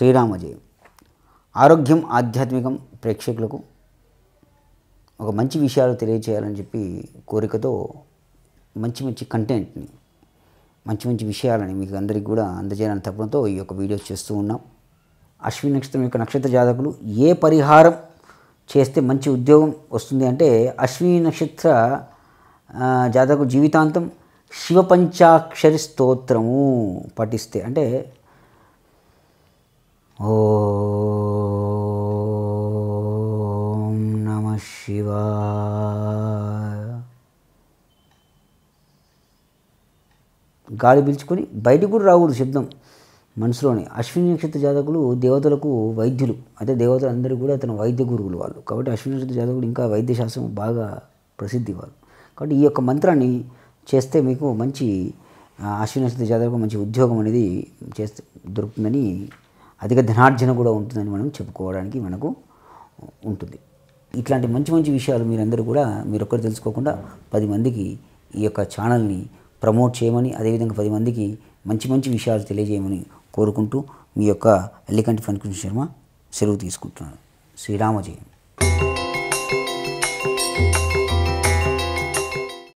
శ్రీరామజయం ఆరోగ్యం ఆధ్యాత్మికం ప్రేక్షకులకు ఒక మంచి విషయాలు తెలియచేయాలని చెప్పి కోరికతో మంచి మంచి కంటెంట్ని మంచి మంచి విషయాలని మీకు అందరికీ కూడా అందజేయాలని తప్పడంతో ఈ యొక్క వీడియోస్ చేస్తూ ఉన్నాం అశ్విని నక్షత్రం యొక్క నక్షత్ర జాతకులు ఏ పరిహారం చేస్తే మంచి ఉద్యోగం వస్తుంది అంటే అశ్విని నక్షత్ర జాతకు జీవితాంతం శివపంచాక్షరి స్తోత్రము పఠిస్తే అంటే ఓం నమ గాలి పిలుచుకొని బయటకు కూడా రాకూడదు శబ్దం మనసులోనే అశ్విని నక్షత్ర జాతకులు దేవతలకు వైద్యులు అయితే దేవతలందరూ కూడా అతను వైద్య గురువులు వాళ్ళు కాబట్టి అశ్విని నక్షత్ర జాతకులు ఇంకా వైద్య శాస్త్రం బాగా ప్రసిద్ధి వాళ్ళు కాబట్టి ఈ యొక్క మంత్రాన్ని చేస్తే మీకు మంచి అశ్విని నక్షత్ర జాతకులకు మంచి ఉద్యోగం అనేది చేస్తే దొరుకుతుందని అధిక ధనార్జన కూడా ఉంటుందని మనం చెప్పుకోవడానికి మనకు ఉంటుంది ఇట్లాంటి మంచి మంచి విషయాలు మీరందరూ కూడా మీరు ఒక్కరు తెలుసుకోకుండా పది మందికి ఈ యొక్క ఛానల్ని ప్రమోట్ చేయమని అదేవిధంగా పది మందికి మంచి మంచి విషయాలు తెలియజేయమని కోరుకుంటూ మీ యొక్క అల్లికంటి ఫణకృష్ణ శర్మ సెలవు తీసుకుంటున్నాను శ్రీరామజయం